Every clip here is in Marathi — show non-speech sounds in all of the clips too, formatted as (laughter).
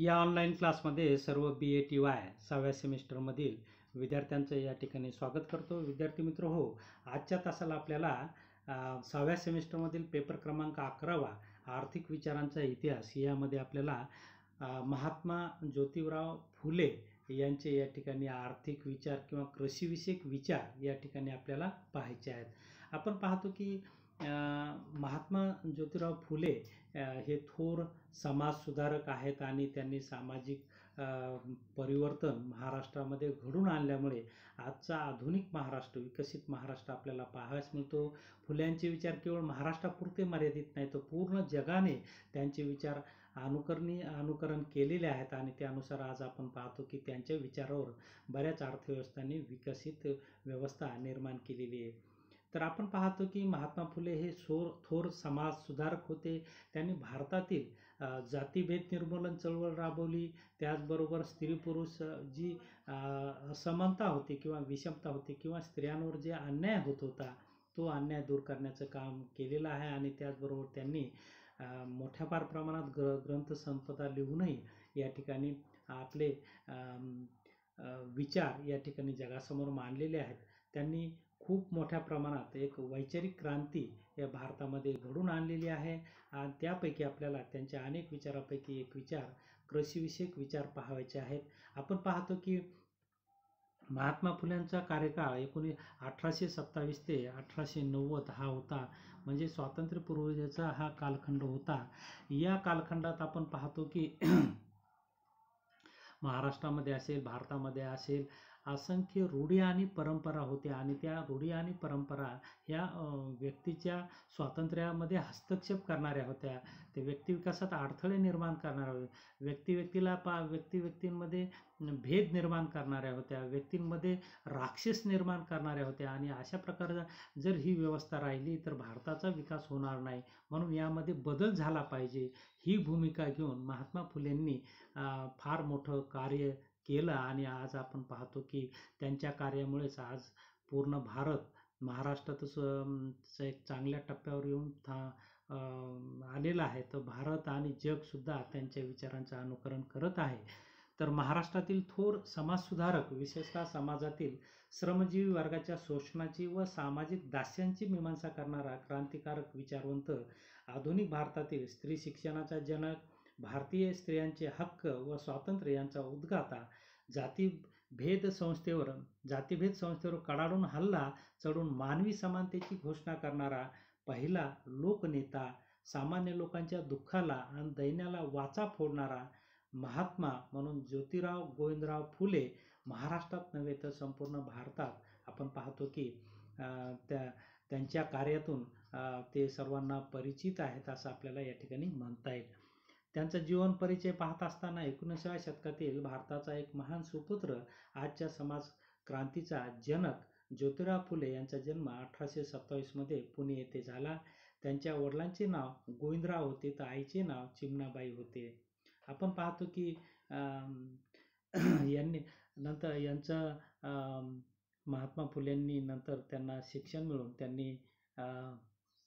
या ऑनलाईन क्लासमध्ये सर्व बी ए टी वाय सहाव्या सेमिस्टरमधील विद्यार्थ्यांचं या ठिकाणी स्वागत करतो विद्यार्थी मित्र हो आजच्या तासाला आपल्याला सहाव्या सेमिस्टरमधील पेपर क्रमांक अकरावा आर्थिक विचारांचा इतिहास यामध्ये आपल्याला महात्मा ज्योतिराव फुले यांचे या ठिकाणी आर्थिक विचार किंवा कृषीविषयक विचार या ठिकाणी आपल्याला पाहायचे आहेत आपण पाहतो की महात्मा ज्योतिराव फुले हे थोर समाजसुधारक आहेत आणि त्यांनी सामाजिक परिवर्तन महाराष्ट्रामध्ये घडून आणल्यामुळे आजचा आधुनिक महाराष्ट्र विकसित महाराष्ट्र आपल्याला पाहायस मिळतो फुल्यांचे विचार केवळ महाराष्ट्रापुरते मर्यादित नाही तर पूर्ण जगाने त्यांचे विचार अनुकरणी अनुकरण केलेले आहेत आणि त्यानुसार आज आपण पाहतो की त्यांच्या विचारावर बऱ्याच अर्थव्यवस्थांनी विकसित व्यवस्था निर्माण केलेली आहे तर आपण पाहतो की महात्मा फुले हे सोर थोर समाज सुधारक होते त्यांनी भारतातील जातीभेद निर्मूलन चळवळ राबवली त्याचबरोबर स्त्री पुरुष जी असमानता होती किंवा विषमता होती किंवा स्त्रियांवर जे अन्याय होत होता तो अन्याय दूर करण्याचं काम केलेलं आहे आणि त्याचबरोबर त्यांनी मोठ्या फार प्रमाणात ग्र ग्रंथसंपदा लिहूनही या ठिकाणी आपले विचार या ठिकाणी जगासमोर मांडलेले आहेत त्यांनी खूप मोठ्या प्रमाणात एक वैचारिक क्रांती या भारतामध्ये घडून आणलेली आहे आणि त्यापैकी आपल्याला त्यांच्या अनेक विचारापैकी एक विचार कृषीविषयक विचार पाहायचे आहेत आपण पाहतो की महात्मा फुल्यांचा कार्यकाळ एकोणी अठराशे सत्तावीस ते अठराशे नव्वद हा होता म्हणजे स्वातंत्र्यपूर्वजेचा हा कालखंड होता या कालखंडात आपण पाहतो की (clears throat) महाराष्ट्रामध्ये असेल भारतामध्ये असेल असंख्य रूढी आणि परंपरा होत्या आणि त्या रूढी आणि परंपरा ह्या व्यक्तीच्या स्वातंत्र्यामध्ये हस्तक्षेप करणाऱ्या होत्या ते व्यक्तिविकासात विकासात अडथळे निर्माण करणाऱ्या होत्या व्यक्ती व्यक्तीला पा व्यक्ती व्यक्तींमध्ये भेद निर्माण करणाऱ्या होत्या व्यक्तींमध्ये राक्षस निर्माण करणाऱ्या होत्या आणि अशा प्रकारचा जर ही व्यवस्था राहिली तर भारताचा विकास होणार नाही म्हणून यामध्ये बदल झाला पाहिजे ही भूमिका घेऊन महात्मा फुलेंनी फार मोठं कार्य केलं आणि आज आपण पाहतो की त्यांच्या कार्यामुळेच आज पूर्ण भारत महाराष्ट्रातच एक चांगल्या टप्प्यावर येऊन था आलेला आहे तर भारत आणि जगसुद्धा त्यांच्या विचारांचं अनुकरण करत आहे तर महाराष्ट्रातील थोर समाजसुधारक विशेषतः समाजातील श्रमजीवी वर्गाच्या शोषणाची व सामाजिक दास्यांची मीमांसा करणारा क्रांतिकारक विचारवंत आधुनिक भारतातील स्त्री शिक्षणाचा जनक भारतीय स्त्रियांचे हक्क व स्वातंत्र्य यांचा उद्गाता जाती भेद संस्थेवर जातीभेद संस्थेवर कडाडून हल्ला चढून मानवी समानतेची घोषणा करणारा पहिला लोकनेता सामान्य लोकांच्या दुःखाला आणि दैन्याला वाचा फोडणारा महात्मा म्हणून ज्योतिराव गोविंदराव फुले महाराष्ट्रात नव्हे तर संपूर्ण भारतात आपण पाहतो की त्या त्यांच्या कार्यातून ते सर्वांना परिचित आहेत असं आपल्याला या ठिकाणी म्हणता येईल त्यांचा जीवन परिचय पाहत असताना एकोणीसाव्या शतकातील भारताचा एक महान सुपुत्र आजच्या समाज क्रांतीचा जनक ज्योतिराव फुले यांचा जन्म अठराशे सत्तावीसमध्ये पुणे येथे झाला त्यांच्या वडिलांचे नाव गोविंदराव होते तर आईचे नाव चिमणाबाई होते आपण पाहतो की (clears throat) यांनी नंतर यांचं महात्मा फुलेंनी नंतर त्यांना शिक्षण मिळून त्यांनी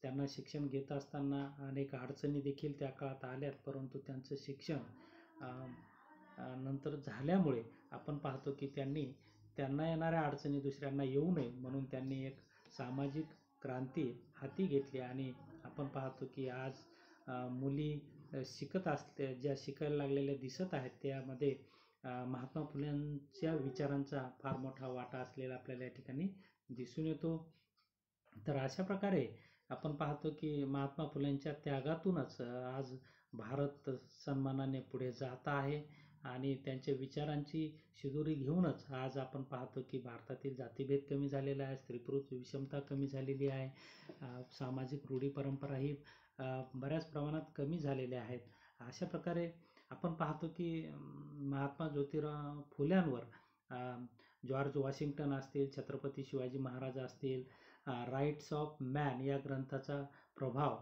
त्यांना शिक्षण घेत असताना अनेक अडचणी देखील त्या काळात आल्यात परंतु त्यांचं शिक्षण नंतर झाल्यामुळे आपण पाहतो की त्यांनी त्यांना येणाऱ्या अडचणी दुसऱ्यांना येऊ नये म्हणून त्यांनी एक सामाजिक क्रांती हाती घेतली आणि आपण पाहतो की आज मुली शिकत असल्या ज्या शिकायला लागलेल्या दिसत आहेत त्यामध्ये महात्मा फुल्यांच्या विचारांचा फार मोठा वाटा असलेला आपल्याला या ठिकाणी दिसून येतो तर अशा प्रकारे आपण पाहतो की महात्मा फुलेंच्या त्यागातूनच आज भारत सन्मानाने पुढे जात आहे आणि त्यांच्या विचारांची शिदोरी घेऊनच आज आपण पाहतो की भारतातील जातीभेद कमी झालेला आहे स्त्री पुरुष विषमता कमी झालेली आहे सामाजिक रूढी परंपरा ही बऱ्याच प्रमाणात कमी झालेल्या आहेत अशा प्रकारे आपण पाहतो की महात्मा ज्योतिराव फुल्यांवर जॉर्ज वॉशिंग्टन असतील छत्रपती शिवाजी महाराज असतील राईट्स ऑफ मॅन या ग्रंथाचा प्रभाव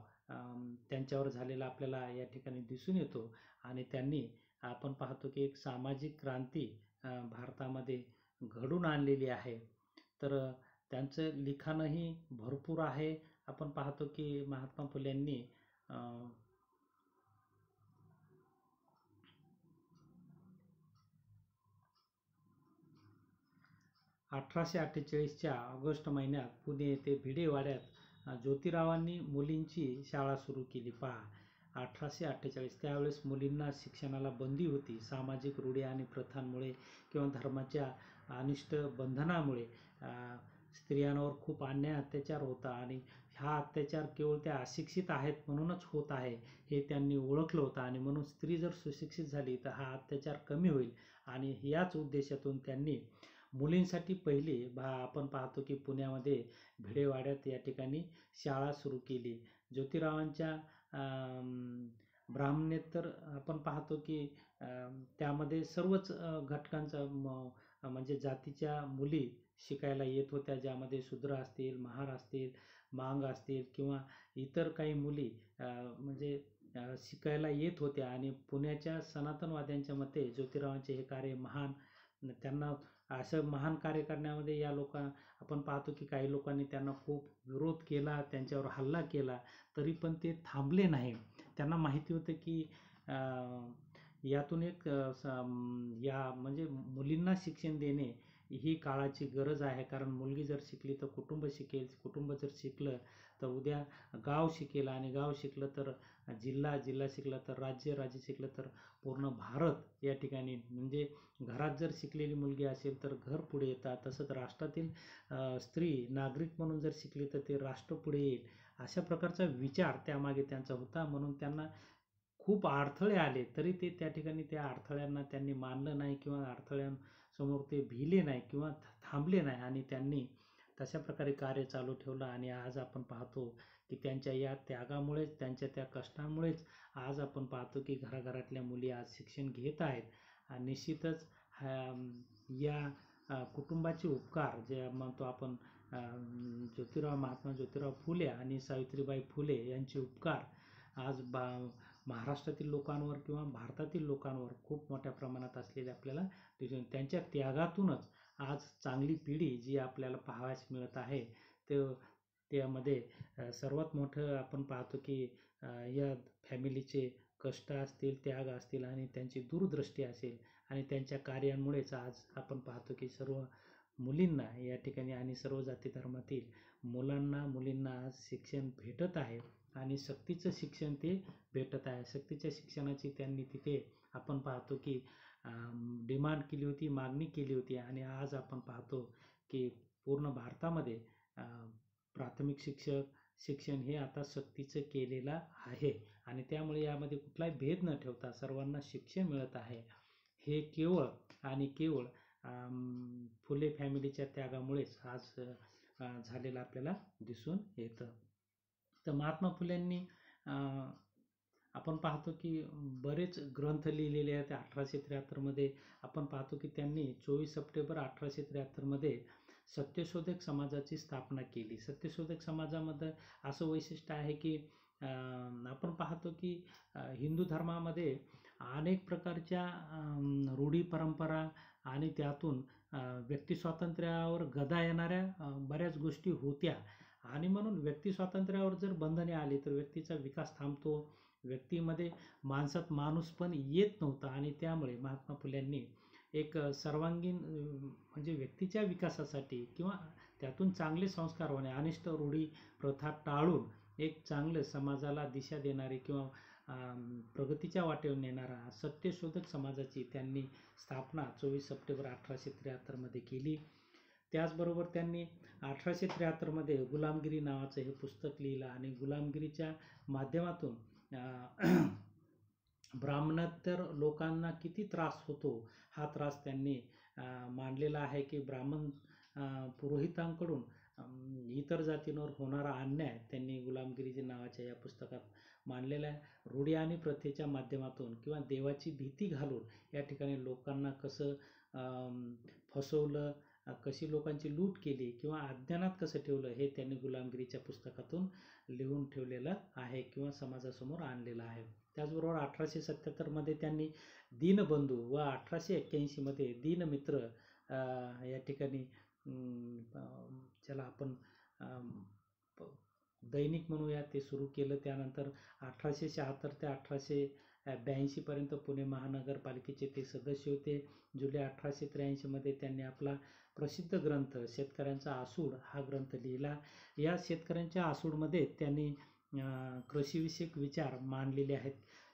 त्यांच्यावर झालेला आपल्याला या ठिकाणी दिसून येतो आणि त्यांनी आपण पाहतो की एक सामाजिक क्रांती भारतामध्ये घडून आणलेली आहे तर त्यांचं लिखाणही भरपूर आहे आपण पाहतो की महात्मा यांनी अठराशे अठ्ठेचाळीसच्या ऑगस्ट महिन्यात पुणे येथे भिडेवाड्यात ज्योतिरावांनी मुलींची शाळा सुरू केली पहा अठराशे अठ्ठेचाळीस त्यावेळेस मुलींना शिक्षणाला बंदी होती सामाजिक रूढी आणि प्रथांमुळे किंवा धर्माच्या अनिष्ट बंधनामुळे स्त्रियांवर खूप अन्याय अत्याचार होता आणि हा अत्याचार केवळ त्या अशिक्षित आहेत म्हणूनच होत आहे हे त्यांनी ओळखलं होतं आणि म्हणून स्त्री जर सुशिक्षित झाली तर हा अत्याचार कमी होईल आणि याच उद्देशातून त्यांनी मुलींसाठी पहिले बा आपण पाहतो की पुण्यामध्ये भिडेवाड्यात या ठिकाणी शाळा सुरू केली ज्योतिरावांच्या ब्राह्मणेतर आपण पाहतो की त्यामध्ये सर्वच घटकांचा म म्हणजे जातीच्या मुली शिकायला येत होत्या ज्यामध्ये शूद्र असतील महार असतील मांग असतील किंवा इतर काही मुली म्हणजे शिकायला येत होत्या आणि पुण्याच्या सनातनवाद्यांच्या मते ज्योतिरावांचे हे कार्य महान त्यांना असं महान कार्य करण्यामध्ये या लोका आपण पाहतो की काही लोकांनी त्यांना खूप विरोध केला त्यांच्यावर हल्ला केला तरी पण ते थांबले नाही त्यांना माहिती होतं की यातून एक या म्हणजे मुलींना शिक्षण देणे ही काळाची गरज आहे कारण मुलगी जर शिकली तर कुटुंब शिकेल कुटुंब जर शिकलं तर उद्या गाव शिकेल आणि गाव शिकलं तर जिल्हा जिल्हा शिकला तर राज्य राज्य शिकलं तर पूर्ण भारत या ठिकाणी म्हणजे घरात जर शिकलेली मुलगी असेल तर घर पुढे येतात तसंच राष्ट्रातील स्त्री नागरिक म्हणून जर शिकली तर ते राष्ट्र पुढे येईल अशा प्रकारचा विचार त्यामागे त्यांचा होता म्हणून त्यांना खूप अडथळे आले तरी ते त्या ठिकाणी त्या अडथळ्यांना त्यांनी मानलं नाही किंवा अडथळ्यां समोर ते भिले नाही किंवा थांबले नाही आणि त्यांनी तशा प्रकारे कार्य चालू ठेवलं आणि आज आपण पाहतो की त्यांच्या या त्यागामुळेच त्यांच्या त्या कष्टामुळेच आज आपण पाहतो की घराघरातल्या मुली आज शिक्षण घेत आहेत निश्चितच या कुटुंबाचे उपकार जे म्हणतो आपण ज्योतिराव महात्मा ज्योतिराव फुले आणि सावित्रीबाई फुले यांचे उपकार आज बा महाराष्ट्रातील लोकांवर किंवा भारतातील लोकांवर खूप मोठ्या प्रमाणात असलेले आपल्याला दिसून त्यांच्या त्यागातूनच आज चांगली पिढी जी आपल्याला पाहावयास मिळत आहे ते त्यामध्ये सर्वात मोठं आपण पाहतो की या फॅमिलीचे कष्ट असतील त्याग असतील आणि त्यांची दूरदृष्टी असेल आणि त्यांच्या कार्यांमुळेच आज आपण पाहतो की सर्व मुलींना या ठिकाणी आणि सर्व जाती धर्मातील मुलांना मुलींना आज शिक्षण भेटत आहे आणि सक्तीचं शिक्षण ते भेटत आहे सक्तीच्या शिक्षणाची त्यांनी तिथे आपण पाहतो की डिमांड केली होती मागणी केली होती आणि आज आपण पाहतो की पूर्ण भारतामध्ये प्राथमिक शिक्षक शिक्षण हे आता सक्तीचं केलेलं आहे आणि त्यामुळे यामध्ये कुठलाही भेद न ठेवता सर्वांना शिक्षण मिळत आहे हे केवळ आणि केवळ फुले फॅमिलीच्या त्यागामुळेच आज झालेलं आपल्याला दिसून येतं तर महात्मा फुल्यांनी आपण पाहतो की बरेच ग्रंथ लिहिलेले आहेत अठराशे त्र्याहत्तरमध्ये आपण पाहतो की त्यांनी चोवीस सप्टेंबर अठराशे त्र्याहत्तरमध्ये सत्यशोधक समाजाची स्थापना केली सत्यशोधक समाजामध्ये असं वैशिष्ट्य आहे की आपण पाहतो की हिंदू धर्मामध्ये अनेक प्रकारच्या रूढी परंपरा आणि त्यातून व्यक्तिस्वातंत्र्यावर गदा येणाऱ्या बऱ्याच गोष्टी होत्या आणि म्हणून व्यक्ती स्वातंत्र्यावर जर बंधने आली तर व्यक्तीचा विकास थांबतो व्यक्तीमध्ये माणसात माणूस पण येत नव्हता आणि त्यामुळे महात्मा फुल्यांनी एक सर्वांगीण म्हणजे व्यक्तीच्या विकासासाठी किंवा त्यातून चांगले संस्कार होणे अनिष्ट रूढी प्रथा टाळून एक चांगलं समाजाला दिशा देणारे किंवा प्रगतीच्या वाटेवर नेणारा सत्यशोधक समाजाची त्यांनी स्थापना चोवीस सप्टेंबर अठराशे त्र्याहत्तरमध्ये केली त्याचबरोबर त्यांनी अठराशे त्र्याहत्तरमध्ये गुलामगिरी नावाचं हे पुस्तक लिहिलं आणि गुलामगिरीच्या माध्यमातून (clears throat) ब्राह्मणोत्तर लोकांना किती त्रास होतो हा त्रास त्यांनी मांडलेला आहे की ब्राह्मण पुरोहितांकडून इतर जातींवर होणारा अन्याय त्यांनी गुलामगिरीच्या नावाच्या या पुस्तकात मांडलेला आहे रूढी आणि प्रथेच्या माध्यमातून किंवा देवाची भीती घालून या ठिकाणी लोकांना कसं फसवलं कशी लोकांची लूट केली किंवा अज्ञानात कसं ठेवलं हे त्यांनी गुलामगिरीच्या पुस्तकातून लिहून ठेवलेलं आहे किंवा समाजासमोर आणलेलं आहे त्याचबरोबर अठराशे सत्त्याहत्तरमध्ये त्यांनी दीनबंधू व अठराशे एक्क्याऐंशीमध्ये दीनमित्र या ठिकाणी ज्याला आपण दैनिक म्हणूया ते सुरू केलं त्यानंतर अठराशे शहात्तर ते अठराशे ब्याऐंशीपर्यंत पुणे महानगरपालिकेचे ते सदस्य होते जुलै अठराशे त्र्याऐंशीमध्ये त्यांनी आपला प्रसिद्ध ग्रंथ शेतकऱ्यांचा आसूड हा ग्रंथ लिहिला या शेतकऱ्यांच्या आसूडमध्ये त्यांनी कृषीविषयक विचार मांडलेले आहेत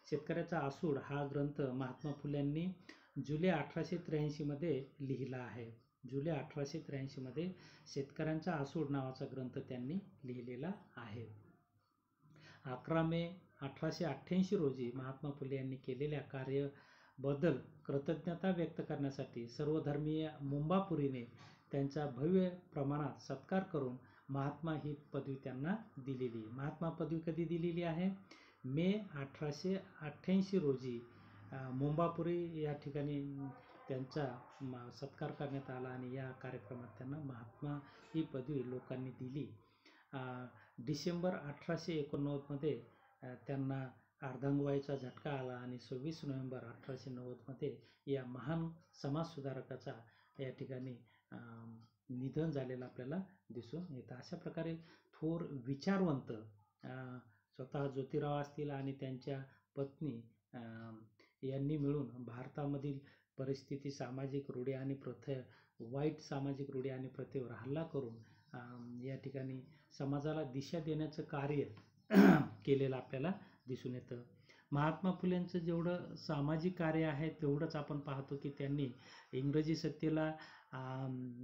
शेतकऱ्याचा आसूड हा ग्रंथ महात्मा फुल्यांनी जुलै अठराशे त्र्याऐंशीमध्ये लिहिला आहे जुलै अठराशे त्र्याऐंशीमध्ये शेतकऱ्यांचा आसूड नावाचा ग्रंथ त्यांनी लिहिलेला आहे अकरा मे अठराशे अठ्ठ्याऐंशी रोजी महात्मा फुले यांनी केलेल्या कार्यबद्दल कृतज्ञता व्यक्त करण्यासाठी सर्वधर्मीय मुंबापुरीने त्यांचा भव्य प्रमाणात सत्कार करून महात्मा ही पदवी त्यांना दिलेली महात्मा पदवी कधी दिलेली आहे मे अठराशे अठ्ठ्याऐंशी रोजी मुंबापुरी या ठिकाणी त्यांचा सत्कार करण्यात आला आणि या कार्यक्रमात त्यांना महात्मा ही पदवी लोकांनी दिली डिसेंबर अठराशे एकोणनव्वदमध्ये त्यांना अर्धांगवाईचा झटका आला आणि सव्वीस नोव्हेंबर अठराशे नव्वदमध्ये या महान समाजसुधारकाचा या ठिकाणी निधन झालेलं आपल्याला दिसून येतं अशा प्रकारे थोर विचारवंत स्वतः ज्योतिराव असतील आणि त्यांच्या पत्नी यांनी मिळून भारतामधील परिस्थिती सामाजिक रूढी आणि प्रथ वाईट सामाजिक रूढी आणि प्रथेवर हल्ला करून या ठिकाणी समाजाला दिशा देण्याचं कार्य (clears throat) केलेलं आपल्याला दिसून येतं महात्मा फुलेंचं जेवढं सामाजिक कार्य आहे तेवढंच आपण पाहतो की त्यांनी इंग्रजी सत्तेला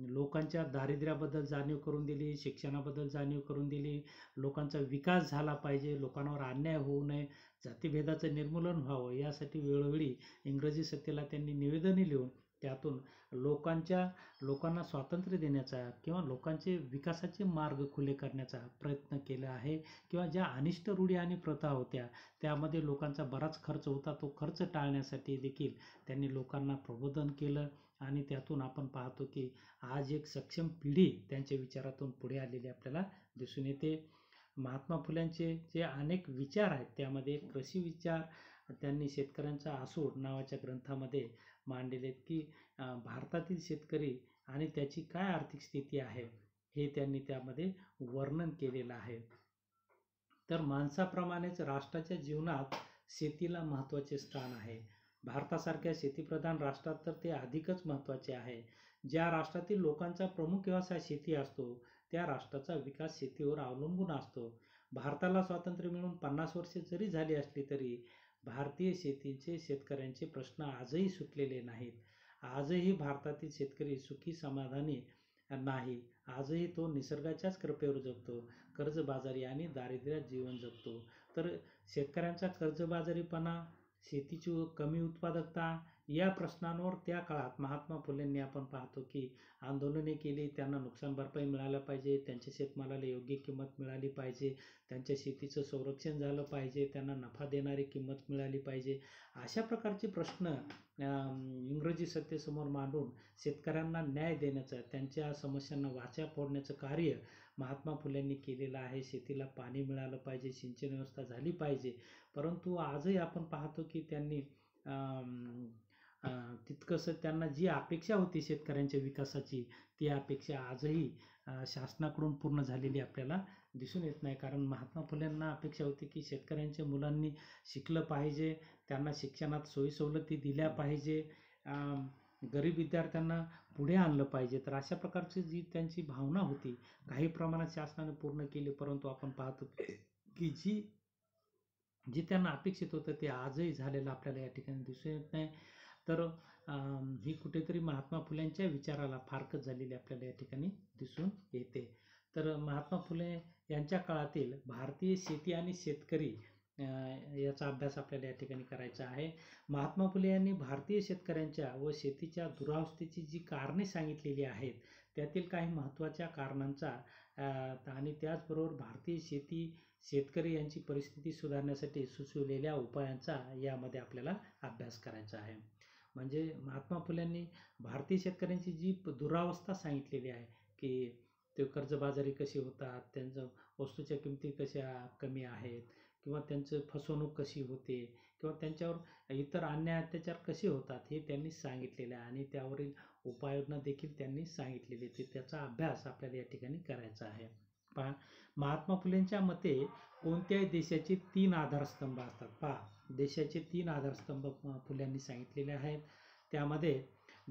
लोकांच्या दारिद्र्याबद्दल जाणीव करून दिली शिक्षणाबद्दल जाणीव करून दिली लोकांचा विकास झाला पाहिजे लोकांवर अन्याय होऊ नये जातीभेदाचं निर्मूलन व्हावं यासाठी वेळोवेळी इंग्रजी सत्तेला त्यांनी निवेदने लिहून त्यातून लोकांच्या लोकांना स्वातंत्र्य देण्याचा किंवा लोकांचे विकासाचे मार्ग खुले करण्याचा प्रयत्न केला आहे किंवा ज्या अनिष्ट रूढी आणि प्रथा होत्या त्यामध्ये लोकांचा बराच खर्च होता तो खर्च टाळण्यासाठी देखील त्यांनी लोकांना प्रबोधन केलं आणि त्यातून आपण पाहतो की आज एक सक्षम पिढी त्यांच्या विचारातून पुढे आलेली आपल्याला दिसून येते महात्मा फुल्यांचे जे अनेक विचार आहेत त्यामध्ये कृषी विचार त्यांनी शेतकऱ्यांचा आसूड नावाच्या ग्रंथामध्ये आहेत की भारतातील शेतकरी आणि त्याची काय आर्थिक स्थिती आहे हे त्यांनी त्यामध्ये वर्णन केलेलं आहे तर माणसाप्रमाणेच राष्ट्राच्या जीवनात शेतीला महत्त्वाचे स्थान आहे भारतासारख्या शेतीप्रधान राष्ट्रात तर ते अधिकच महत्त्वाचे आहे ज्या राष्ट्रातील लोकांचा प्रमुख व्यवसाय शेती असतो त्या राष्ट्राचा विकास शेतीवर अवलंबून असतो भारताला स्वातंत्र्य मिळून पन्नास वर्षे जरी झाली असली तरी भारतीय शेतीचे शेतकऱ्यांचे प्रश्न आजही सुटलेले नाहीत आजही भारतातील शेतकरी सुखी समाधानी नाही आजही तो निसर्गाच्याच कृपेवर जगतो कर्जबाजारी आणि दारिद्र्यात जीवन जगतो तर शेतकऱ्यांचा कर्जबाजारीपणा शेतीची कमी उत्पादकता या प्रश्नांवर त्या काळात महात्मा फुलेंनी आपण पाहतो की आंदोलने केली त्यांना नुकसान भरपाई मिळाला पाहिजे त्यांच्या शेतमालाला योग्य किंमत मिळाली पाहिजे त्यांच्या शेतीचं संरक्षण झालं पाहिजे त्यांना नफा देणारी किंमत मिळाली पाहिजे अशा प्रकारचे प्रश्न इंग्रजी सत्तेसमोर मांडून शेतकऱ्यांना न्याय देण्याचं त्यांच्या समस्यांना वाचा फोडण्याचं कार्य महात्मा फुलेंनी केलेलं आहे शेतीला पाणी मिळालं पाहिजे सिंचन व्यवस्था झाली पाहिजे परंतु आजही आपण पाहतो की त्यांनी तितकंसं त्यांना जी अपेक्षा होती शेतकऱ्यांच्या विकासाची ती अपेक्षा आजही शासनाकडून पूर्ण झालेली आपल्याला दिसून येत नाही कारण महात्मा फुलेंना अपेक्षा होती की शेतकऱ्यांच्या मुलांनी शिकलं पाहिजे त्यांना शिक्षणात सोयीसवलती दिल्या पाहिजे गरीब विद्यार्थ्यांना पुढे आणलं पाहिजे तर अशा प्रकारची जी त्यांची भावना होती काही प्रमाणात शासनाने पूर्ण केली परंतु आपण पाहतो की जी जी त्यांना अपेक्षित होतं ते आजही झालेलं आपल्याला या ठिकाणी दिसून येत नाही तर ही कुठेतरी महात्मा फुल्यांच्या विचाराला फारकत झालेली आपल्याला या ठिकाणी दिसून येते तर महात्मा फुले यांच्या काळातील भारतीय शेती आणि शेतकरी याचा अभ्यास आपल्याला या ठिकाणी करायचा आहे महात्मा फुले यांनी भारतीय शेतकऱ्यांच्या व शेतीच्या दुरावस्थेची जी कारणे सांगितलेली आहेत त्यातील काही महत्त्वाच्या कारणांचा आणि त्याचबरोबर भारतीय शेती शेतकरी यांची परिस्थिती सुधारण्यासाठी सुचवलेल्या उपायांचा यामध्ये आपल्याला अभ्यास करायचा आहे म्हणजे महात्मा फुल्यांनी भारतीय शेतकऱ्यांची जी दुरावस्था सांगितलेली आहे की ते कर्जबाजारी कशी होतात त्यांचं वस्तूच्या किमती कशा कमी आहेत किंवा त्यांचं फसवणूक कशी होते किंवा त्यांच्यावर इतर अन्याय अत्याचार कसे होतात हे त्यांनी सांगितलेलं आहे आणि त्यावरील उपाययोजना देखील त्यांनी सांगितलेली ते त्याचा अभ्यास आपल्याला या ठिकाणी करायचा आहे पहा महात्मा फुलेंच्या मते कोणत्याही देशाचे तीन आधारस्तंभ असतात पहा देशाचे तीन आधारस्तंभ फुल्यांनी सांगितलेले आहेत त्यामध्ये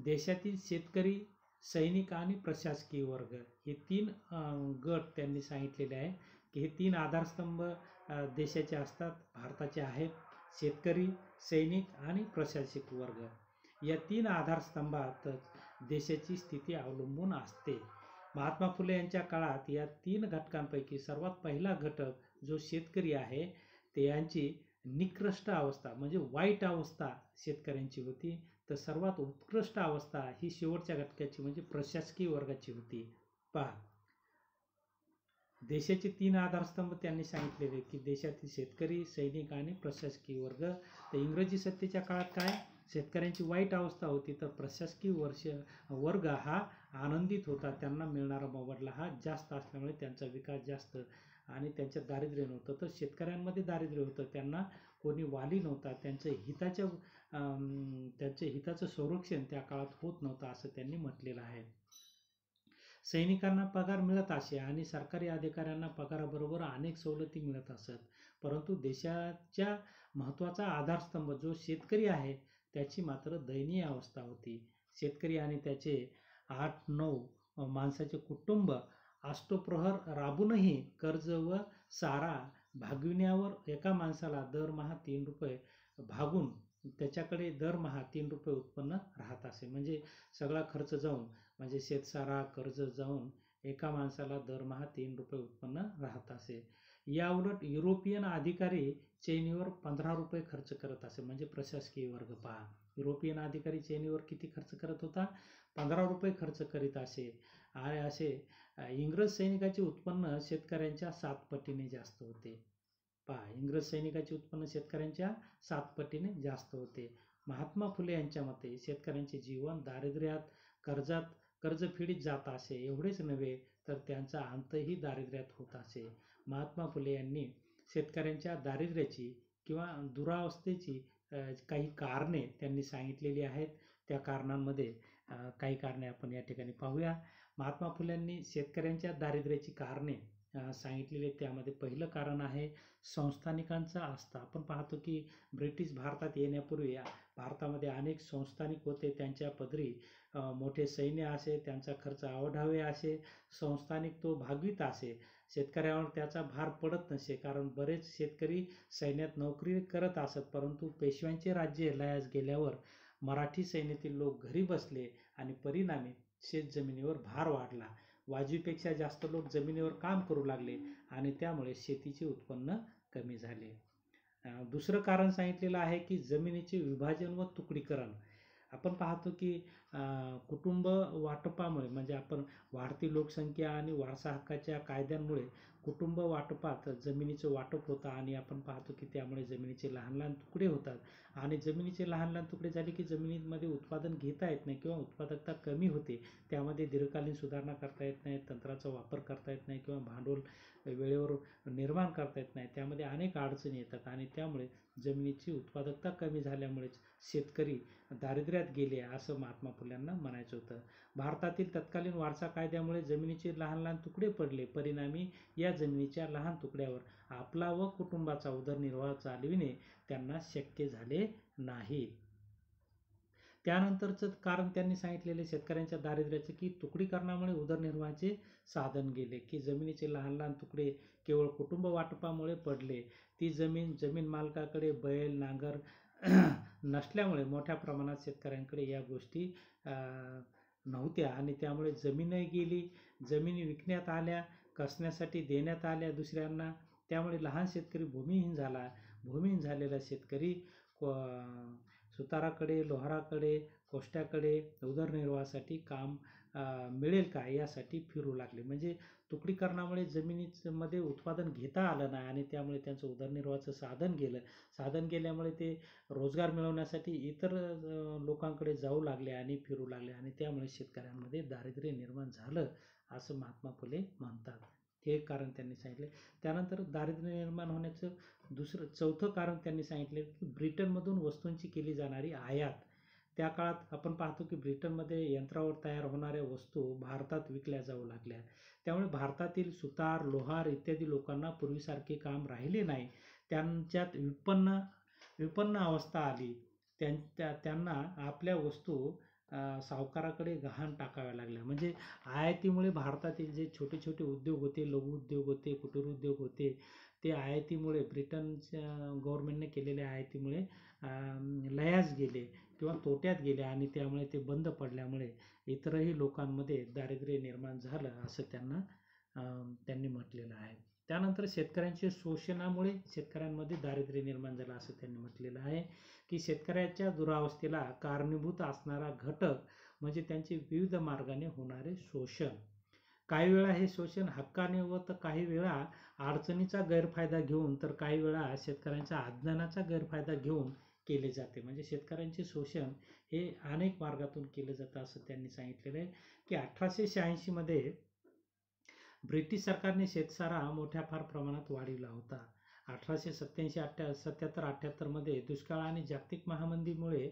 देशातील शेतकरी सैनिक आणि प्रशासकीय वर्ग हे तीन गट त्यांनी सांगितलेले आहे की हे तीन आधारस्तंभ देशाचे असतात भारताचे आहेत शेतकरी सैनिक आणि प्रशासकीय वर्ग या तीन आधारस्तंभातच देशाची स्थिती अवलंबून असते महात्मा फुले यांच्या काळात या तीन घटकांपैकी सर्वात पहिला घटक जो शेतकरी आहे ते यांची निकृष्ट अवस्था म्हणजे वाईट अवस्था शेतकऱ्यांची होती तर सर्वात उत्कृष्ट अवस्था ही शेवटच्या घटकाची म्हणजे प्रशासकीय वर्गाची होती पहा देशाचे तीन आधारस्तंभ त्यांनी सांगितलेले की देशातील शेतकरी सैनिक आणि प्रशासकीय वर्ग तर इंग्रजी सत्तेच्या काळात काय शेतकऱ्यांची वाईट अवस्था होती तर प्रशासकीय वर्ष वर्ग हा आनंदित होता त्यांना मिळणारा मोबदला हा जास्त असल्यामुळे त्यांचा विकास जास्त आणि त्यांच्या दारिद्र्य नव्हतं तर शेतकऱ्यांमध्ये दारिद्र्य होतं त्यांना कोणी वाली नव्हता त्यांच्या हिताच्या त्यांच्या हिताचं संरक्षण त्या काळात होत नव्हतं असं त्यांनी म्हटलेलं आहे सैनिकांना पगार मिळत असे आणि सरकारी अधिकाऱ्यांना पगाराबरोबर अनेक सवलती मिळत असत परंतु देशाच्या महत्त्वाचा आधारस्तंभ जो शेतकरी आहे त्याची मात्र दयनीय अवस्था होती शेतकरी आणि त्याचे आठ नऊ माणसाचे कुटुंब प्रहर राबूनही कर्ज व सारा भागविण्यावर एका माणसाला दरमहा तीन रुपये भागून त्याच्याकडे दरमहा तीन रुपये उत्पन्न राहत असे म्हणजे सगळा खर्च जाऊन म्हणजे शेतसारा कर्ज जाऊन एका माणसाला दरमहा तीन रुपये उत्पन्न राहत असे याउलट युरोपियन अधिकारी चेनीवर पंधरा रुपये खर्च करत असे म्हणजे प्रशासकीय वर्ग पहा युरोपियन अधिकारी चेनीवर किती खर्च करत होता पंधरा रुपये खर्च करीत असे आणि असे इंग्रज सैनिकाचे उत्पन्न शेतकऱ्यांच्या सात पटीने जास्त होते पहा इंग्रज सैनिकाचे उत्पन्न शेतकऱ्यांच्या सात पटीने जास्त होते महात्मा फुले यांच्या मते शेतकऱ्यांचे जीवन दारिद्र्यात कर्जात कर्जफेडीत जात असे एवढेच नव्हे तर त्यांचा अंतही दारिद्र्यात होत असे महात्मा फुले यांनी शेतकऱ्यांच्या दारिद्र्याची किंवा दुरावस्थेची काही कारणे त्यांनी सांगितलेली आहेत त्या कारणांमध्ये काही कारणे आपण या ठिकाणी पाहूया महात्मा फुल्यांनी शेतकऱ्यांच्या दारिद्र्याची कारणे सांगितलेले त्यामध्ये पहिलं कारण आहे संस्थानिकांचा आस्था आपण पाहतो की ब्रिटिश भारतात येण्यापूर्वी भारतामध्ये अनेक संस्थानिक होते त्यांच्या पदरी मोठे सैन्य असे त्यांचा खर्च आवढावे असे संस्थानिक तो भागवीत असे शेतकऱ्यावर त्याचा भार पडत नसे कारण बरेच शेतकरी सैन्यात नोकरी करत असत परंतु पेशव्यांचे राज्य लयास गेल्यावर मराठी सैन्यातील लोक घरी बसले आणि परिणामी शेत जमिनीवर भार वाढला वाजवीपेक्षा जास्त लोक जमिनीवर काम करू लागले आणि त्यामुळे शेतीचे उत्पन्न कमी झाले दुसरं कारण सांगितलेलं आहे की जमिनीचे विभाजन व तुकडीकरण आपण पाहतो की कुटुंब वाटपामुळे म्हणजे आपण वाढती लोकसंख्या आणि वारसा हक्काच्या कायद्यांमुळे कुटुंब वाटपात जमिनीचं वाटप होतं आणि आपण पाहतो की त्यामुळे जमिनीचे लहान लहान तुकडे होतात आणि जमिनीचे लहान लहान तुकडे झाले की जमिनीमध्ये उत्पादन घेता येत नाही किंवा उत्पादकता कमी होते त्यामध्ये दीर्घकालीन सुधारणा करता येत नाही तंत्राचा वापर करता येत नाही किंवा भांडवल वेळेवर निर्माण करता येत नाही त्यामध्ये अनेक अडचणी येतात आणि त्यामुळे जमिनीची उत्पादकता कमी झाल्यामुळेच शेतकरी दारिद्र्यात गेले असं महात्मा फुल्यांना म्हणायचं होतं भारतातील तत्कालीन वारसा कायद्यामुळे जमिनीचे लहान लहान तुकडे पडले परिणामी या जमिनीच्या लहान तुकड्यावर आपला व कुटुंबाचा उदरनिर्वाह चालविणे त्यांना शक्य झाले नाही त्यानंतरचं कारण त्यांनी सांगितलेले शेतकऱ्यांच्या दारिद्र्याचे की तुकडीकरणामुळे उदरनिर्वाहाचे साधन गेले की जमिनीचे लहान लहान तुकडे केवळ कुटुंब वाटपामुळे पडले ती जमीन जमीन मालकाकडे बैल नांगर नसल्यामुळे मोठ्या प्रमाणात शेतकऱ्यांकडे या गोष्टी नव्हत्या आणि त्यामुळे जमीनही गेली जमिनी विकण्यात आल्या कसण्यासाठी देण्यात आल्या दुसऱ्यांना त्यामुळे लहान शेतकरी भूमिहीन झाला भूमिहीन झालेला शेतकरी सुताराकडे लोहाराकडे कोष्ट्याकडे उदरनिर्वाहासाठी काम मिळेल का यासाठी फिरू लागले म्हणजे तुकडीकरणामुळे जमिनीमध्ये उत्पादन घेता आलं नाही आणि त्यामुळे त्यांचं उदरनिर्वाहाचं साधन गेलं साधन गेल्यामुळे ते रोजगार मिळवण्यासाठी इतर लोकांकडे जाऊ लागले आणि फिरू लागले आणि त्यामुळे शेतकऱ्यांमध्ये दारिद्र्य निर्माण झालं असं महात्मा फुले म्हणतात हे कारण त्यांनी सांगितले त्यानंतर दारिद्र्य निर्माण होण्याचं दुसरं चौथं कारण त्यांनी सांगितले की ब्रिटनमधून वस्तूंची केली जाणारी आयात त्या काळात आपण पाहतो की ब्रिटनमध्ये यंत्रावर तयार होणाऱ्या वस्तू भारतात विकल्या जाऊ लागल्या त्यामुळे भारतातील सुतार लोहार इत्यादी लोकांना पूर्वीसारखे काम राहिले नाही त्यांच्यात विपन्न विपन्न अवस्था आली त्यांना आपल्या वस्तू सावकाराकडे गहाण टाकाव्या लागल्या म्हणजे आयातीमुळे भारतातील जे छोटे छोटे उद्योग होते लघु उद्योग होते कुटीर उद्योग होते ते आयातीमुळे ब्रिटनच्या गव्हर्मेंटने केलेल्या आयातीमुळे लयास गेले किंवा तोट्यात गेल्या आणि त्यामुळे ते बंद पडल्यामुळे इतरही लोकांमध्ये दारिद्र्य निर्माण झालं असं त्यांना त्यांनी म्हटलेलं आहे त्यानंतर शेतकऱ्यांचे शोषणामुळे शेतकऱ्यांमध्ये दारिद्र्य निर्माण झालं असं त्यांनी म्हटलेलं आहे की शेतकऱ्याच्या दुरावस्थेला कारणीभूत असणारा घटक म्हणजे त्यांचे विविध मार्गाने होणारे शोषण काही वेळा हे शोषण हक्काने व तर काही वेळा अडचणीचा गैरफायदा घेऊन तर काही वेळा शेतकऱ्यांच्या अज्ञानाचा गैरफायदा घेऊन केले जाते म्हणजे शेतकऱ्यांचे शोषण हे अनेक मार्गातून केलं जातं असं त्यांनी सांगितलेलं आहे की अठराशे शहाऐंशीमध्ये ब्रिटिश सरकारने शेतसारा मोठ्या फार प्रमाणात वाढविला होता अठराशे सत्याऐंशी अठ्या सत्याहत्तर मध्ये दुष्काळ आणि जागतिक महामंदीमुळे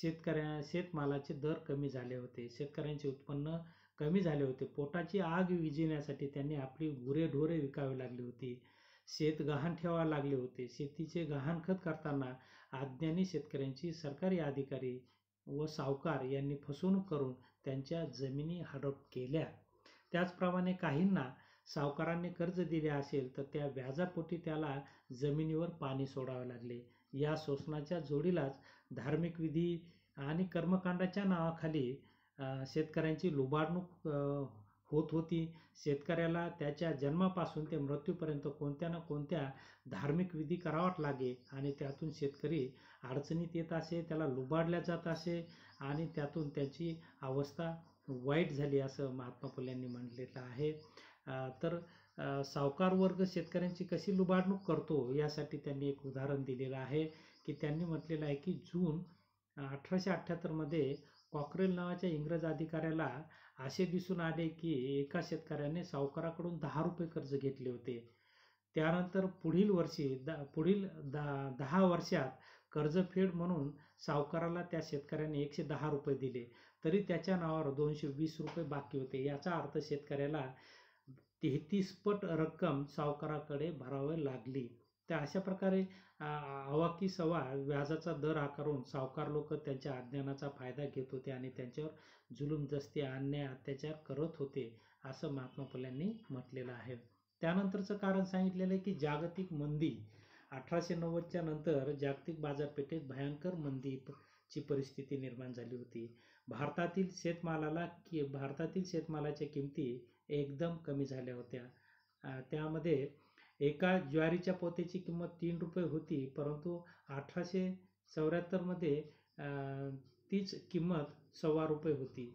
शेतकऱ्या शेतमालाचे दर कमी झाले होते शेतकऱ्यांचे उत्पन्न कमी झाले होते पोटाची आग विजिण्यासाठी त्यांनी आपली गुरेढोरे विकावी लागली होती शेत गहाण ठेवा लागले होते शेतीचे गहाणखत करताना अज्ञानी शेतकऱ्यांची सरकारी अधिकारी व सावकार यांनी फसवणूक करून त्यांच्या जमिनी हडप केल्या त्याचप्रमाणे काहींना सावकारांनी कर्ज दिले असेल तर त्या व्याजापोटी त्याला जमिनीवर पाणी सोडावे लागले या शोषणाच्या जोडीलाच धार्मिक विधी आणि कर्मकांडाच्या नावाखाली शेतकऱ्यांची लुबाडणूक होत होती शेतकऱ्याला त्याच्या जन्मापासून ते मृत्यूपर्यंत कोणत्या ना कोणत्या धार्मिक विधी करावाच लागे आणि त्यातून शेतकरी अडचणीत येत असे त्याला लुबाडल्या जात असे आणि त्यातून त्याची अवस्था वाईट झाली असं महात्मा यांनी म्हटलेलं आहे तर सावकार वर्ग शेतकऱ्यांची कशी लुबाडणूक करतो यासाठी त्यांनी एक उदाहरण दिलेलं आहे की त्यांनी म्हटलेलं आहे की जून अठराशे अठ्ठ्याहत्तरमध्ये कॉक्रेल नावाच्या इंग्रज अधिकाऱ्याला असे दिसून आले की एका शेतकऱ्याने सावकाराकडून दहा रुपये कर्ज घेतले होते त्यानंतर पुढील वर्षी पुढील दा दहा वर्षात कर्जफेड म्हणून सावकाराला त्या शेतकऱ्याने एकशे दहा रुपये दिले तरी त्याच्या नावावर दोनशे वीस रुपये बाकी होते याचा अर्थ शेतकऱ्याला तेहतीसपट रक्कम सावकाराकडे भरावे लागली तर अशा प्रकारे अवाकी सवा व्याजाचा दर आकारून सावकार लोक त्यांच्या अज्ञानाचा फायदा घेत होते आणि त्यांच्यावर जुलूम जस्ती अन्याय अत्याचार करत होते असं महात्मा फुल्यांनी म्हटलेलं आहे त्यानंतरचं कारण सांगितलेलं आहे की जागतिक मंदी अठराशे नव्वदच्या नंतर जागतिक बाजारपेठेत भयंकर मंदी ची परिस्थिती निर्माण झाली होती भारतातील शेतमालाला की भारतातील शेतमालाच्या किमती एकदम कमी झाल्या होत्या त्यामध्ये एका ज्वारीच्या पोत्याची किंमत तीन रुपये होती परंतु अठराशे चौऱ्याहत्तरमध्ये तीच किंमत सव्वा रुपये होती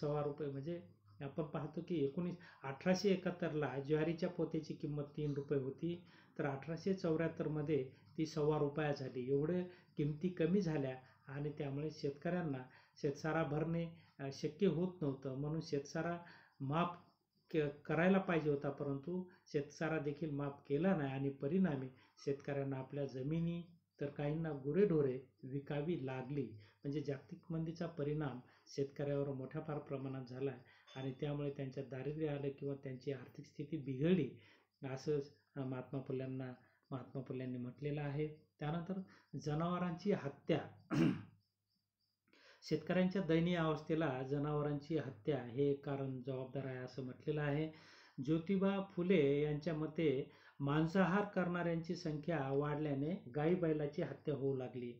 सव्वा रुपये म्हणजे आपण पाहतो की एकोणीस अठराशे एकाहत्तरला ज्वारीच्या पोत्याची किंमत तीन रुपये होती तर अठराशे चौऱ्याहत्तरमध्ये ती सव्वा रुपया झाली एवढे किमती कमी झाल्या आणि त्यामुळे शेतकऱ्यांना शेतसारा भरणे शक्य होत नव्हतं म्हणून शेतसारा माफ क करायला पाहिजे होता परंतु शेतसारा देखील माफ केला नाही आणि परिणामी शेतकऱ्यांना आपल्या जमिनी तर काहींना गुरेढोरे विकावी लागली म्हणजे जागतिक मंदीचा परिणाम शेतकऱ्यावर मोठ्या फार प्रमाणात झाला आहे आणि त्यामुळे त्यांच्या दारिद्र्य आलं किंवा त्यांची आर्थिक स्थिती बिघडली असंच महात्मा फुल्यांना महात्मा फुल्यांनी म्हटलेलं आहे त्यानंतर जनावरांची हत्या (clears throat) शेतकऱ्यांच्या दयनीय अवस्थेला जनावरांची हत्या हे कारण जबाबदार आहे असं म्हटलेलं आहे ज्योतिबा फुले यांच्या मते मांसाहार करणाऱ्यांची संख्या वाढल्याने गाई बैलाची हत्या होऊ लागली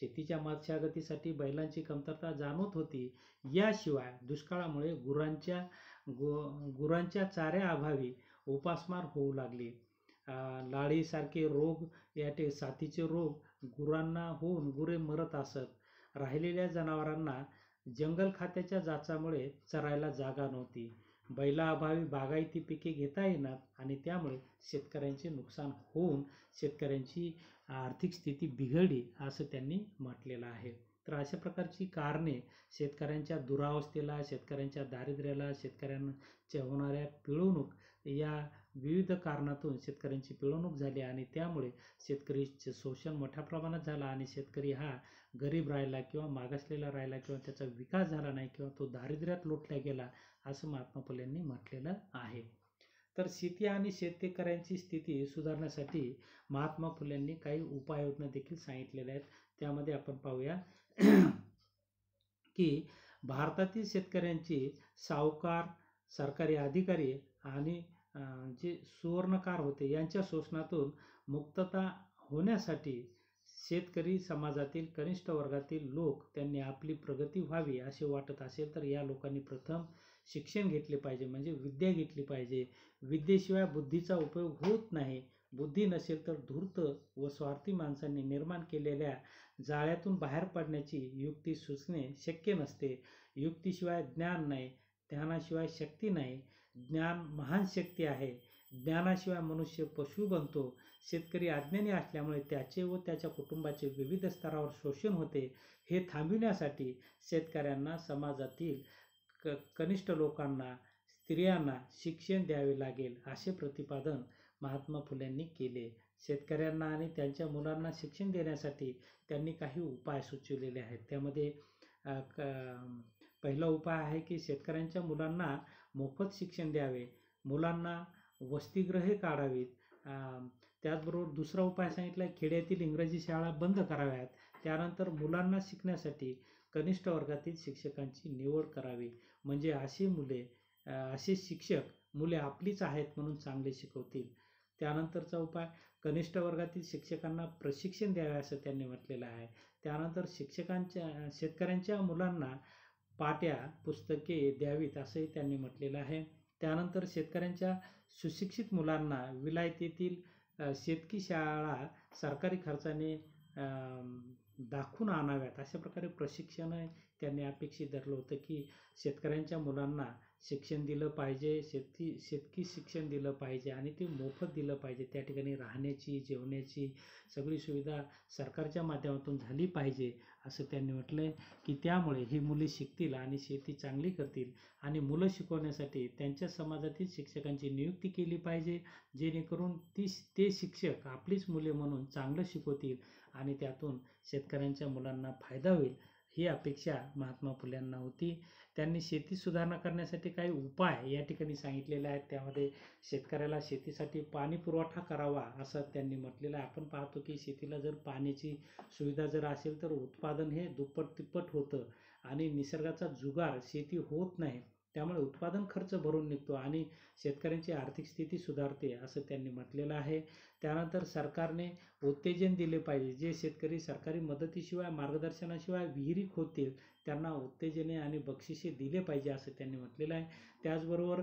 शेतीच्या मशागतीसाठी बैलांची कमतरता जाणवत होती याशिवाय दुष्काळामुळे गुरांच्या गु गुरांच्या चाऱ्याअभावी उपासमार होऊ लागली लाळीसारखे रोग याटे साथीचे रोग गुरांना होऊन गुरे मरत असत राहिलेल्या जनावरांना जंगल खात्याच्या जाचामुळे चरायला जागा नव्हती बैलाअभावी बागायती पिके घेता येणार आणि त्यामुळे शेतकऱ्यांचे नुकसान होऊन शेतकऱ्यांची आर्थिक स्थिती बिघडली असं त्यांनी म्हटलेलं आहे तर अशा प्रकारची कारणे शेतकऱ्यांच्या दुरावस्थेला शेतकऱ्यांच्या दारिद्र्याला शेतकऱ्यांच्या होणाऱ्या पिळवणूक या विविध कारणातून शेतकऱ्यांची पिळवणूक झाली आणि त्यामुळे शेतकरीचे शोषण मोठ्या प्रमाणात झाला आणि शेतकरी हा गरीब राहिला किंवा मागासलेला राहिला किंवा त्याचा विकास झाला नाही किंवा तो दारिद्र्यात लोटला गेला असं महात्मा फुलेंनी म्हटलेलं आहे तर शेती आणि शेतकऱ्यांची स्थिती सुधारण्यासाठी महात्मा फुलेंनी काही उपाययोजना देखील सांगितलेल्या आहेत त्यामध्ये आपण पाहूया की भारतातील शेतकऱ्यांची सावकार सरकारी अधिकारी आणि जे सुवर्णकार होते यांच्या शोषणातून मुक्तता होण्यासाठी शेतकरी समाजातील कनिष्ठ वर्गातील लोक त्यांनी आपली प्रगती व्हावी असे वाटत असेल तर या लोकांनी प्रथम शिक्षण घेतले पाहिजे म्हणजे विद्या घेतली पाहिजे विद्येशिवाय बुद्धीचा उपयोग होत नाही बुद्धी नसेल तर धूर्त व स्वार्थी माणसांनी निर्माण केलेल्या जाळ्यातून बाहेर पडण्याची युक्ती सुचणे शक्य नसते युक्तीशिवाय ज्ञान नाही ज्ञानाशिवाय शक्ती नाही ज्ञान महान शक्ती आहे ज्ञानाशिवाय मनुष्य पशु बनतो शेतकरी अज्ञानी असल्यामुळे त्याचे व त्याच्या कुटुंबाचे विविध स्तरावर शोषण होते हे थांबविण्यासाठी शेतकऱ्यांना समाजातील क कनिष्ठ लोकांना स्त्रियांना शिक्षण द्यावे लागेल असे प्रतिपादन महात्मा यांनी केले शेतकऱ्यांना आणि त्यांच्या मुलांना शिक्षण देण्यासाठी त्यांनी काही उपाय सुचवलेले आहेत त्यामध्ये पहिला उपाय आहे की शेतकऱ्यांच्या मुलांना मोफत शिक्षण द्यावे मुलांना वसतिग्रहे काढावीत त्याचबरोबर दुसरा उपाय सांगितला खेड्यातील इंग्रजी शाळा बंद कराव्यात त्यानंतर मुलांना शिकण्यासाठी कनिष्ठ वर्गातील शिक्षकांची निवड करावी म्हणजे अशी मुले असे शिक्षक मुले आपलीच आहेत म्हणून चांगले शिकवतील त्यानंतरचा उपाय कनिष्ठ वर्गातील शिक्षकांना प्रशिक्षण द्यावे असं त्यांनी म्हटलेलं आहे त्यानंतर शिक्षकांच्या शेतकऱ्यांच्या मुलांना पाट्या पुस्तके द्यावीत असंही त्यांनी म्हटलेलं आहे त्यानंतर शेतकऱ्यांच्या सुशिक्षित मुलांना विलायतीतील शेतकी शाळा सरकारी खर्चाने दाखवून आणाव्यात अशा प्रकारे प्रशिक्षण त्यांनी अपेक्षित धरलं होतं की शेतकऱ्यांच्या मुलांना शिक्षण दिलं पाहिजे शेतकी शेतकी शिक्षण दिलं पाहिजे आणि ते मोफत दिलं पाहिजे त्या ठिकाणी राहण्याची जेवण्याची सगळी सुविधा सरकारच्या माध्यमातून झाली पाहिजे असं त्यांनी म्हटलं की त्यामुळे ही मुले शिकतील आणि शेती चांगली करतील आणि मुलं शिकवण्यासाठी त्यांच्या समाजातील शिक्षकांची नियुक्ती केली पाहिजे जेणेकरून ती ते शिक्षक आपलीच मुले म्हणून चांगलं शिकवतील आणि त्यातून शेतकऱ्यांच्या मुलांना फायदा होईल ही अपेक्षा महात्मा फुल्यांना होती त्यांनी शेती सुधारणा करण्यासाठी काही उपाय या ठिकाणी सांगितलेले आहेत त्यामध्ये शेतकऱ्याला शेतीसाठी पाणी पुरवठा करावा असं त्यांनी म्हटलेलं आहे आपण पाहतो की शेतीला जर पाण्याची सुविधा जर असेल तर उत्पादन हे दुप्पट तिप्पट होतं आणि निसर्गाचा जुगार शेती होत नाही त्यामुळे उत्पादन खर्च भरून निघतो आणि शेतकऱ्यांची आर्थिक स्थिती सुधारते असं त्यांनी म्हटलेलं आहे त्यानंतर सरकारने उत्तेजन दिले पाहिजे जे शेतकरी सरकारी मदतीशिवाय मार्गदर्शनाशिवाय विहिरी खोदतील त्यांना उत्तेजने आणि बक्षिसे दिले पाहिजे असं त्यांनी म्हटलेलं आहे त्याचबरोबर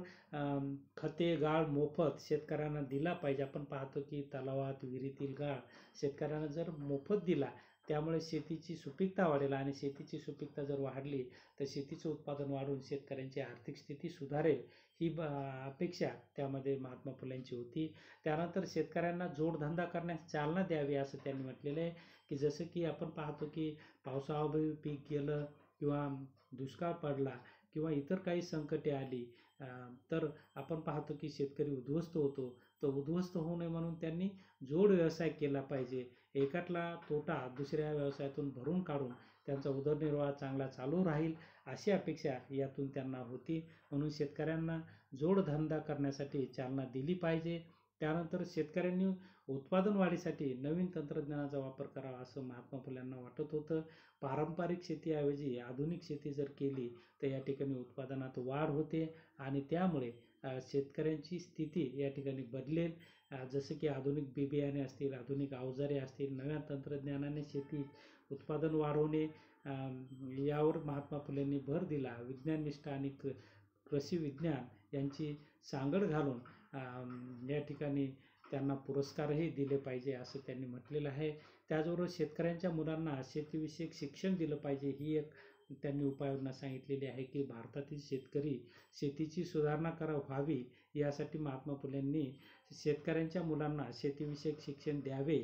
खते गाळ मोफत शेतकऱ्यांना दिला पाहिजे आपण पाहतो की तलावात विहिरीतील गाळ शेतकऱ्यांना जर मोफत दिला त्यामुळे शेतीची सुपीकता वाढेल आणि शेतीची सुपीकता जर वाढली तर शेतीचं उत्पादन वाढून शेतकऱ्यांची आर्थिक स्थिती सुधारेल ही अपेक्षा त्यामध्ये महात्मा फुल्यांची होती त्यानंतर शेतकऱ्यांना जोडधंदा करण्यास चालना द्यावी असं त्यांनी म्हटलेलं आहे की जसं की आपण पाहतो की पावसाअभावी पीक गेलं किंवा दुष्काळ पडला किंवा इतर काही संकटे आली तर आपण पाहतो की शेतकरी उद्ध्वस्त होतो तर उद्ध्वस्त होऊ नये म्हणून त्यांनी जोड व्यवसाय केला पाहिजे एकातला तोटा दुसऱ्या व्यवसायातून भरून काढून त्यांचा उदरनिर्वाह चांगला चालू राहील अशी अपेक्षा यातून त्यांना होती म्हणून शेतकऱ्यांना जोडधंदा करण्यासाठी चालना दिली पाहिजे त्यानंतर शेतकऱ्यांनी उत्पादन वाढीसाठी नवीन तंत्रज्ञानाचा वापर करावा असं महात्मा फुल्यांना वाटत होतं पारंपरिक शेतीऐवजी आधुनिक शेती जर केली तर या ठिकाणी उत्पादनात वाढ होते आणि त्यामुळे शेतकऱ्यांची स्थिती या ठिकाणी बदलेल जसे की आधुनिक बी बियाणे असतील आधुनिक अवजारे असतील नव्या तंत्रज्ञानाने शेती उत्पादन वाढवणे यावर महात्मा फुलेंनी भर दिला विज्ञाननिष्ठ आणि कृषी विज्ञान यांची सांगड घालून या ठिकाणी त्यांना पुरस्कारही दिले पाहिजे असं त्यांनी म्हटलेलं आहे त्याचबरोबर शेतकऱ्यांच्या मुलांना शेतीविषयक शिक्षण दिलं पाहिजे ही एक त्यांनी उपाययोजना सांगितलेली आहे की भारतातील शेतकरी शेतीची सुधारणा करा व्हावी यासाठी महात्मा फुलेंनी शेतकऱ्यांच्या मुलांना शेतीविषयक शिक्षण द्यावे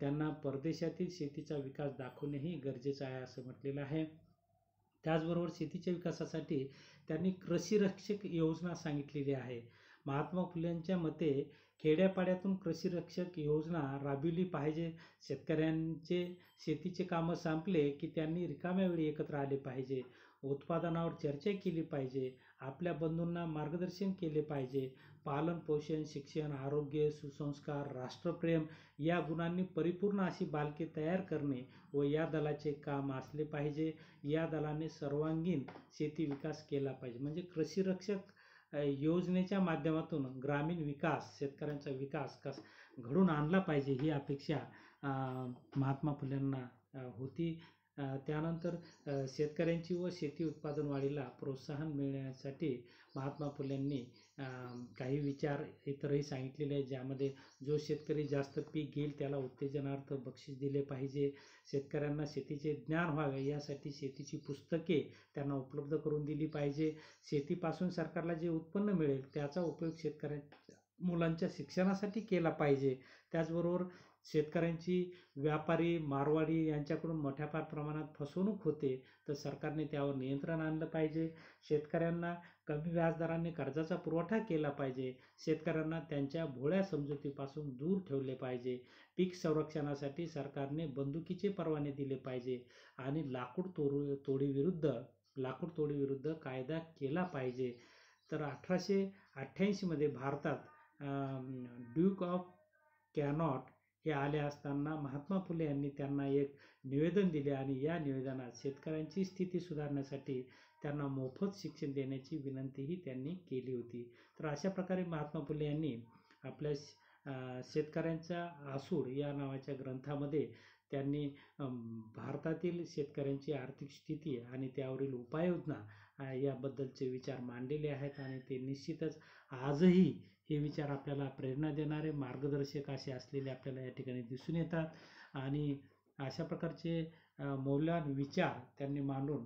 त्यांना परदेशातील शेतीचा विकास दाखवणेही गरजेचं आहे असं म्हटलेलं आहे त्याचबरोबर शेतीच्या विकासासाठी त्यांनी कृषीरक्षक योजना सांगितलेली आहे महात्मा फुलेंच्या मते खेड्यापाड्यातून कृषीरक्षक योजना राबविली पाहिजे शेतकऱ्यांचे शेतीचे कामं संपले की त्यांनी रिकाम्या वेळी एकत्र आले पाहिजे उत्पादनावर चर्चा केली पाहिजे आपल्या बंधूंना मार्गदर्शन केले पाहिजे पालनपोषण शिक्षण आरोग्य सुसंस्कार राष्ट्रप्रेम या गुणांनी परिपूर्ण अशी बालके तयार करणे व या दलाचे काम असले पाहिजे या दलाने सर्वांगीण शेती विकास केला पाहिजे म्हणजे कृषीरक्षक योजनेच्या माध्यमातून ग्रामीण विकास शेतकऱ्यांचा विकास कस घडून आणला पाहिजे ही अपेक्षा महात्मा फुलेंना होती त्यानंतर शेतकऱ्यांची व शेती उत्पादन वाढीला प्रोत्साहन मिळण्यासाठी महात्मा फुलेंनी काही विचार इतरही सांगितलेले आहेत ज्यामध्ये जो शेतकरी जास्त पीक घेईल त्याला उत्तेजनार्थ बक्षीस दिले पाहिजे शेतकऱ्यांना शेतीचे ज्ञान व्हावे यासाठी शेतीची पुस्तके त्यांना उपलब्ध करून दिली पाहिजे शेतीपासून सरकारला जे उत्पन्न मिळेल त्याचा उपयोग शेतकऱ्यांच्या मुलांच्या शिक्षणासाठी केला पाहिजे त्याचबरोबर शेतकऱ्यांची व्यापारी मारवाडी यांच्याकडून मोठ्या फार प्रमाणात फसवणूक होते तर सरकारने त्यावर नियंत्रण आणलं पाहिजे शेतकऱ्यांना कमी व्याजदराने कर्जाचा पुरवठा केला पाहिजे शेतकऱ्यांना त्यांच्या भोळ्या समजुतीपासून दूर ठेवले पाहिजे पीक संरक्षणासाठी सरकारने बंदुकीचे परवाने दिले पाहिजे आणि लाकूड तोडू तोडीविरुद्ध लाकूड तोडीविरुद्ध कायदा केला पाहिजे तर अठराशे अठ्ठ्याऐंशीमध्ये भारतात ड्यूक ऑफ कॅनॉट हे आले असताना महात्मा फुले यांनी त्यांना एक निवेदन दिले आणि या निवेदनात शेतकऱ्यांची स्थिती सुधारण्यासाठी त्यांना मोफत शिक्षण देण्याची विनंतीही त्यांनी केली होती तर अशा प्रकारे महात्मा फुले यांनी आपल्या शेतकऱ्यांच्या आसूड या नावाच्या ग्रंथामध्ये त्यांनी भारतातील शेतकऱ्यांची आर्थिक स्थिती आणि त्यावरील उपाययोजना याबद्दलचे विचार मांडलेले आहेत आणि ते निश्चितच आजही हे विचार आपल्याला प्रेरणा देणारे मार्गदर्शक असे असलेले आपल्याला या ठिकाणी दिसून येतात आणि अशा प्रकारचे मौल्यवान विचार त्यांनी मांडून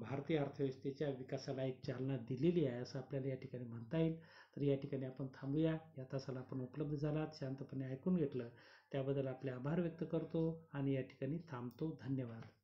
भारतीय अर्थव्यवस्थेच्या विकासाला एक चालना दिलेली आहे असं आपल्याला या ठिकाणी म्हणता येईल तर या ठिकाणी आपण थांबूया या तासाला आपण उपलब्ध झालात शांतपणे ऐकून घेतलं त्याबद्दल आपले आभार व्यक्त करतो आणि या ठिकाणी थांबतो धन्यवाद